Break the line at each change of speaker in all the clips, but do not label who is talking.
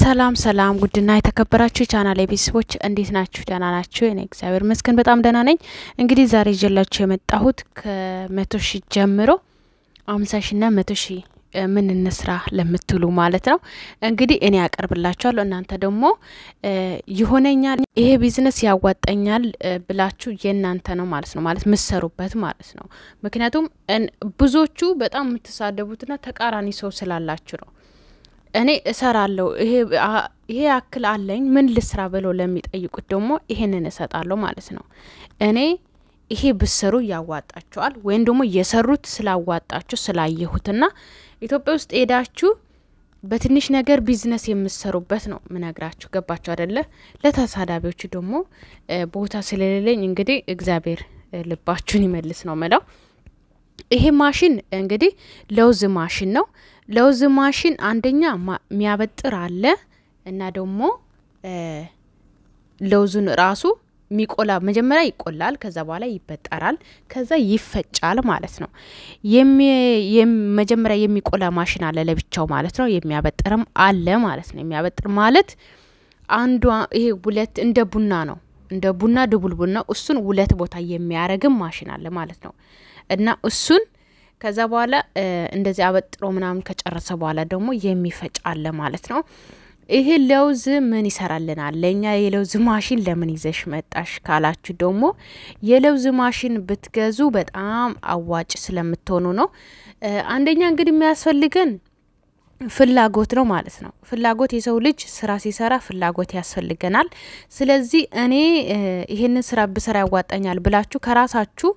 ሰላም ሰላም፣ ውድና የተከበራችሁ የቻናል ቤተሰቦች እንዴት ናችሁ? ደህና ናችሁ? እኔ እግዚአብሔር ይመስገን በጣም ደህና ነኝ። እንግዲህ ዛሬ ይዤላችሁ የመጣሁት ከመቶ ሺ ጀምሮ አምሳ ሺና መቶ ሺ ምን እንስራ ለምትሉ ማለት ነው እንግዲህ እኔ ያቀርብላችኋለሁ። እናንተ ደግሞ ይሆነኛል፣ ይሄ ቢዝነስ ያዋጠኛል ብላችሁ የእናንተ ነው ማለት ነው ማለት ምሰሩበት ማለት ነው። ምክንያቱም ብዙዎቹ በጣም የምትሳደቡትና ተቃራኒ ሰው ስላላችሁ ነው። እኔ እሰራለሁ ይሄ ያክል አለኝ ምን ልስራ ብለው ለሚጠይቁት ደግሞ ይሄንን እሰጣለሁ ማለት ነው። እኔ ይሄ ብሰሩ ያዋጣቸዋል ወይም ደግሞ የሰሩት ስላዋጣችሁ ስላየሁትና ኢትዮጵያ ውስጥ ሄዳችሁ በትንሽ ነገር ቢዝነስ የምሰሩበት ነው ምነግራችሁ። ገባችሁ አደለ? ለተሳዳቢዎች ደግሞ ቦታ ስለሌለኝ እንግዲህ እግዚአብሔር ልባችሁን ይመልስ ነው መለው። ይሄ ማሽን እንግዲህ ለውዝ ማሽን ነው። ለውዝ ማሽን አንደኛ የሚያበጥር አለ እና ደግሞ ለውዙን ራሱ ሚቆላ መጀመሪያ ይቆላል፣ ከዛ በኋላ ይበጠራል፣ ከዛ ይፈጫል ማለት ነው። መጀመሪያ የሚቆላ ማሽን አለ ለብቻው ማለት ነው። የሚያበጥርም አለ ማለት ነው። የሚያበጥር ማለት አንዱ ይሄ ሁለት እንደ ቡና ነው፣ እንደ ቡና ድቡል ቡና፣ እሱን ሁለት ቦታ የሚያረግም ማሽን አለ ማለት ነው። እና እሱን ከዛ በኋላ እንደዚህ አበጥሮ ምናምን ከጨረሰ በኋላ ደግሞ አለ ማለት ነው። ይሄ ለውዝ ምን ይሰራልናል? ለእኛ የለውዝ ማሽን ለምን ይዘሽ መጣሽ ካላችሁ ደግሞ የለውዝ ማሽን ብትገዙ በጣም አዋጭ ስለምትሆኑ ነው። አንደኛ እንግዲህ የሚያስፈልገን ፍላጎት ነው ማለት ነው። ፍላጎት የሰው ልጅ ስራ ሲሰራ ፍላጎት ያስፈልገናል። ስለዚህ እኔ ይሄንን ስራ ብሰራ ያዋጣኛል ብላችሁ ከራሳችሁ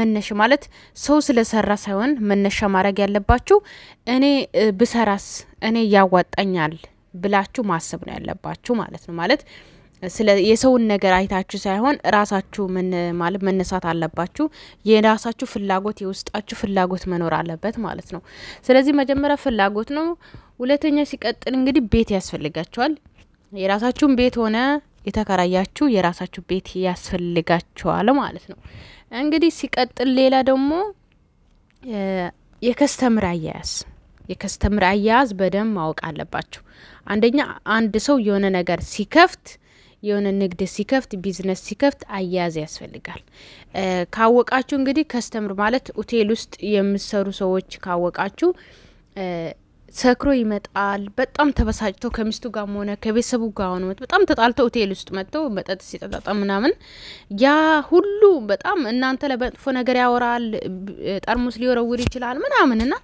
መነሽ ማለት ሰው ስለሰራ ሳይሆን መነሻ ማድረግ ያለባችሁ እኔ ብሰራስ እኔ ያዋጣኛል ብላችሁ ማሰብ ነው ያለባችሁ ማለት ነው ማለት የሰውን ነገር አይታችሁ ሳይሆን ራሳችሁ ምን ማለት መነሳት አለባችሁ። የራሳችሁ ፍላጎት የውስጣችሁ ፍላጎት መኖር አለበት ማለት ነው። ስለዚህ መጀመሪያ ፍላጎት ነው። ሁለተኛ ሲቀጥል እንግዲህ ቤት ያስፈልጋቸዋል። የራሳችሁን ቤት ሆነ የተከራያችሁ የራሳችሁ ቤት ያስፈልጋቸዋል ማለት ነው። እንግዲህ ሲቀጥል ሌላ ደግሞ የከስተምር አያያዝ የከስተምር አያያዝ በደንብ ማወቅ አለባችሁ። አንደኛ አንድ ሰው የሆነ ነገር ሲከፍት የሆነ ንግድ ሲከፍት ቢዝነስ ሲከፍት አያያዝ ያስፈልጋል። ካወቃችሁ እንግዲህ ከስተምር ማለት ሆቴል ውስጥ የምትሰሩ ሰዎች ካወቃችሁ ሰክሮ ይመጣል። በጣም ተበሳጭቶ ከሚስቱ ጋር ሆነ ከቤተሰቡ ጋር ሆነ በጣም ተጣልተው ሆቴል ውስጥ መጥተው መጠጥ ሲጠጣጣ ምናምን ያ ሁሉ በጣም እናንተ ለመጥፎ ነገር ያወራል፣ ጠርሙስ ሊወረውር ይችላል ምናምን እና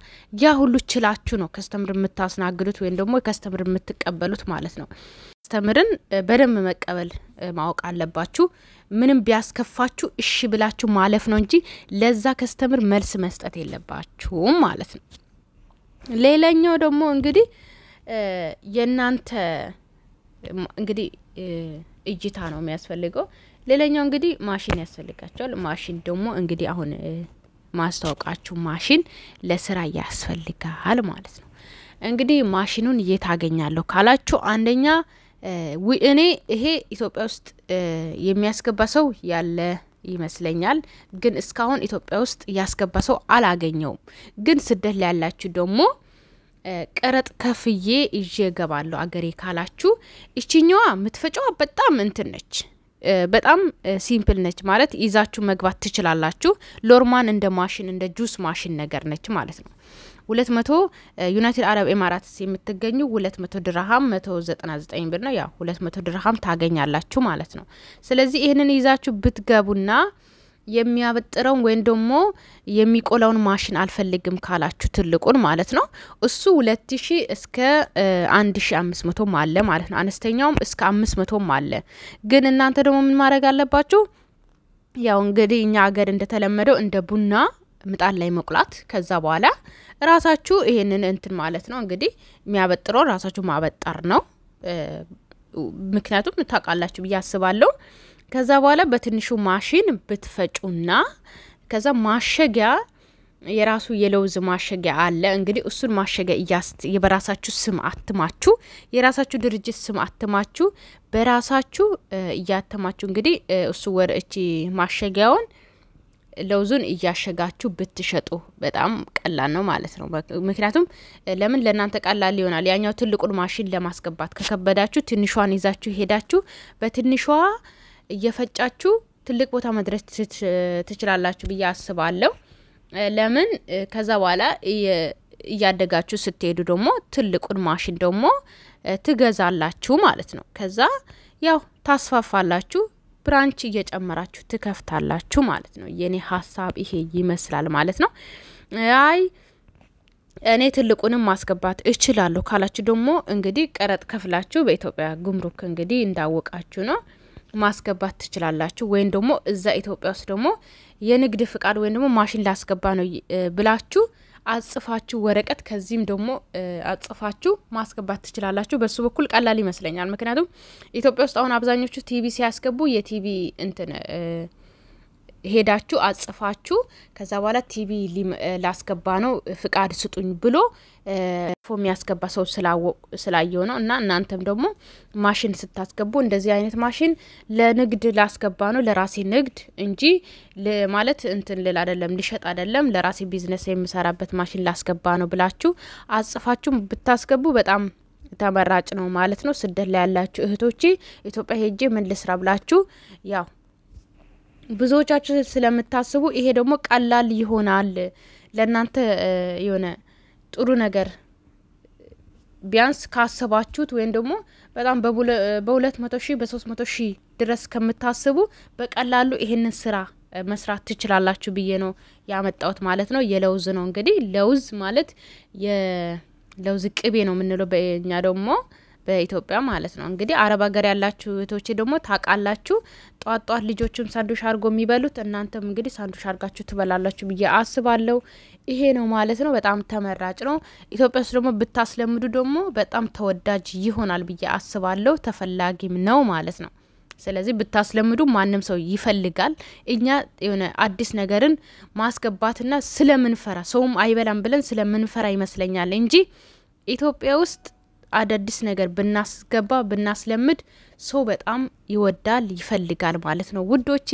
ያ ሁሉ ችላችሁ ነው ከስተምር የምታስናግዱት ወይም ደግሞ ከስተምር የምትቀበሉት ማለት ነው። ከስተምርን በደንብ መቀበል ማወቅ አለባችሁ። ምንም ቢያስከፋችሁ እሺ ብላችሁ ማለፍ ነው እንጂ ለዛ ከስተምር መልስ መስጠት የለባችሁም ማለት ነው። ሌላኛው ደግሞ እንግዲህ የእናንተ እንግዲህ እይታ ነው የሚያስፈልገው። ሌላኛው እንግዲህ ማሽን ያስፈልጋቸዋል። ማሽን ደግሞ እንግዲህ አሁን ማስታወቃችሁ ማሽን ለስራ ያስፈልጋል ማለት ነው። እንግዲህ ማሽኑን የት አገኛለሁ ካላችሁ፣ አንደኛ እኔ ይሄ ኢትዮጵያ ውስጥ የሚያስገባ ሰው ያለ ይመስለኛል። ግን እስካሁን ኢትዮጵያ ውስጥ ያስገባ ሰው አላገኘውም። ግን ስደት ላይ ያላችሁ ደግሞ ቀረጥ ከፍዬ ይዤ እገባለሁ አገሬ ካላችሁ፣ እችኛዋ የምትፈጫዋ በጣም እንትን ነች። በጣም ሲምፕል ነች ማለት ይዛችሁ መግባት ትችላላችሁ። ሎርማን እንደ ማሽን እንደ ጁስ ማሽን ነገር ነች ማለት ነው። ሁለት መቶ ዩናይትድ አረብ ኤማራትስ የምትገኙ ሁለት መቶ ድርሃም መቶ ዘጠና ዘጠኝ ብር ነው። ያው ሁለት መቶ ድርሃም ታገኛላችሁ ማለት ነው። ስለዚህ ይህንን ይዛችሁ ብትገቡና የሚያበጥረውን ወይም ደግሞ የሚቆላውን ማሽን አልፈልግም ካላችሁ ትልቁን ማለት ነው። እሱ ሁለት ሺ እስከ አንድ ሺ አምስት መቶም አለ ማለት ነው። አነስተኛውም እስከ አምስት መቶም አለ። ግን እናንተ ደግሞ ምን ማድረግ አለባችሁ? ያው እንግዲህ እኛ ሀገር እንደተለመደው እንደ ቡና ምጣድ ላይ መቁላት። ከዛ በኋላ ራሳችሁ ይሄንን እንትን ማለት ነው እንግዲህ የሚያበጥረው ራሳችሁ ማበጠር ነው። ምክንያቱም ታውቃላችሁ ብዬ አስባለሁ። ከዛ በኋላ በትንሹ ማሽን ብትፈጩና ከዛ ማሸጊያ የራሱ የለውዝ ማሸጊያ አለ። እንግዲህ እሱን ማሸጊያ እያስ በራሳችሁ ስም አትማችሁ የራሳችሁ ድርጅት ስም አትማችሁ በራሳችሁ እያተማችሁ እንግዲህ እሱ ወር እቺ ማሸጊያውን ለውዙን እያሸጋችሁ ብትሸጡ በጣም ቀላል ነው ማለት ነው። ምክንያቱም ለምን ለእናንተ ቀላል ይሆናል። ያኛው ትልቁን ማሽን ለማስገባት ከከበዳችሁ ትንሿን ይዛችሁ ሄዳችሁ በትንሿ እየፈጫችሁ ትልቅ ቦታ መድረስ ትችላላችሁ ብዬ አስባለሁ። ለምን ከዛ በኋላ እያደጋችሁ ስትሄዱ ደግሞ ትልቁን ማሽን ደግሞ ትገዛላችሁ ማለት ነው። ከዛ ያው ታስፋፋላችሁ። ብራንች እየጨመራችሁ ትከፍታላችሁ ማለት ነው። የኔ ሀሳብ ይሄ ይመስላል ማለት ነው። አይ እኔ ትልቁንም ማስገባት እችላለሁ ካላችሁ ደግሞ እንግዲህ ቀረጥ ከፍላችሁ በኢትዮጵያ ጉምሩክ እንግዲህ እንዳወቃችሁ ነው ማስገባት ትችላላችሁ። ወይም ደግሞ እዛ ኢትዮጵያ ውስጥ ደግሞ የንግድ ፍቃድ ወይም ደግሞ ማሽን ላስገባ ነው ብላችሁ አጽፋችሁ ወረቀት ከዚህም ደግሞ አጽፋችሁ ማስገባት ትችላላችሁ። በሱ በኩል ቀላል ይመስለኛል። ምክንያቱም ኢትዮጵያ ውስጥ አሁን አብዛኞቹ ቲቪ ሲያስገቡ የቲቪ እንትን ሄዳችሁ አጽፋችሁ ከዛ በኋላ ቲቪ ላስገባ ነው ፍቃድ ስጡኝ ብሎ ፎም ያስገባ ሰው ስላየው ነው። እና እናንተም ደግሞ ማሽን ስታስገቡ እንደዚህ አይነት ማሽን ለንግድ ላስገባ ነው ለራሴ ንግድ እንጂ ማለት እንትን ልል አደለም ልሸጥ አደለም ለራሴ ቢዝነስ የምሰራበት ማሽን ላስገባ ነው ብላችሁ አጽፋችሁ ብታስገቡ በጣም ተመራጭ ነው ማለት ነው። ስደት ላይ ያላችሁ እህቶቼ ኢትዮጵያ ሄጄ ምን ልስራ ብላችሁ ያው ብዙዎቻችሁ ስለምታስቡ ይሄ ደግሞ ቀላል ይሆናል ለእናንተ የሆነ ጥሩ ነገር ቢያንስ ካሰባችሁት ወይም ደግሞ በጣም በሁለት መቶ ሺህ በሶስት መቶ ሺህ ድረስ ከምታስቡ በቀላሉ ይሄንን ስራ መስራት ትችላላችሁ ብዬ ነው ያመጣሁት ማለት ነው። የለውዝ ነው እንግዲህ ለውዝ ማለት የለውዝ ቅቤ ነው የምንለው በኛ ደግሞ በኢትዮጵያ ማለት ነው። እንግዲህ አረብ ሀገር ያላችሁ እህቶቼ ደግሞ ታውቃላችሁ፣ ጧት ጧት ልጆችም ሳንዱሽ አርጎ የሚበሉት እናንተም እንግዲህ ሳንዱሽ አርጋችሁ ትበላላችሁ ብዬ አስባለሁ። ይሄ ነው ማለት ነው። በጣም ተመራጭ ነው። ኢትዮጵያ ውስጥ ደግሞ ብታስለምዱ ደግሞ በጣም ተወዳጅ ይሆናል ብዬ አስባለሁ። ተፈላጊም ነው ማለት ነው። ስለዚህ ብታስለምዱ ማንም ሰው ይፈልጋል። እኛ የሆነ አዲስ ነገርን ማስገባትና ስለምንፈራ ሰውም አይበላም ብለን ስለምንፈራ ይመስለኛል እንጂ ኢትዮጵያ ውስጥ አዳዲስ ነገር ብናስገባ ብናስለምድ ሰው በጣም ይወዳል ይፈልጋል ማለት ነው። ውዶቼ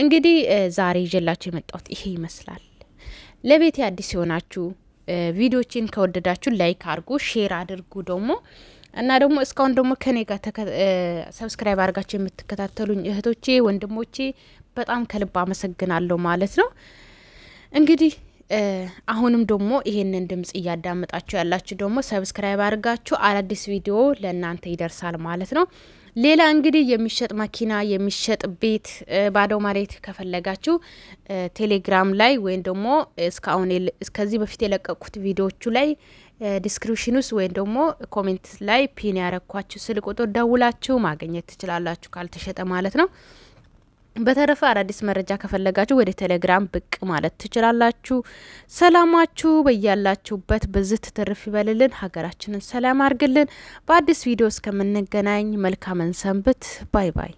እንግዲህ ዛሬ ይዤላችሁ የመጣሁት ይሄ ይመስላል። ለቤት አዲስ የሆናችሁ ቪዲዮችን ከወደዳችሁ ላይክ አድርጉ፣ ሼር አድርጉ ደግሞ እና ደግሞ እስካሁን ደግሞ ከኔ ጋር ሰብስክራይብ አድርጋችሁ የምትከታተሉኝ እህቶቼ ወንድሞቼ በጣም ከልብ አመሰግናለሁ ማለት ነው እንግዲህ አሁንም ደግሞ ይሄንን ድምጽ እያዳመጣችሁ ያላችሁ ደግሞ ሰብስክራይብ አድርጋችሁ አዳዲስ ቪዲዮ ለእናንተ ይደርሳል ማለት ነው። ሌላ እንግዲህ የሚሸጥ መኪና፣ የሚሸጥ ቤት፣ ባዶ መሬት ከፈለጋችሁ ቴሌግራም ላይ ወይም ደግሞ እስካሁን እስከዚህ በፊት የለቀቁት ቪዲዮቹ ላይ ዲስክሪፕሽን ውስጥ ወይም ደግሞ ኮሜንት ላይ ፒን ያረኳችሁ ስልክ ቁጥር ደውላችሁ ማግኘት ትችላላችሁ፣ ካልተሸጠ ማለት ነው። በተረፈ አዳዲስ መረጃ ከፈለጋችሁ ወደ ቴሌግራም ብቅ ማለት ትችላላችሁ። ሰላማችሁ በያላችሁበት ብዝት ትርፍ ይበልልን። ሀገራችንን ሰላም አድርግልን። በአዲስ ቪዲዮ እስከምንገናኝ መልካምን ሰንብት። ባይ ባይ።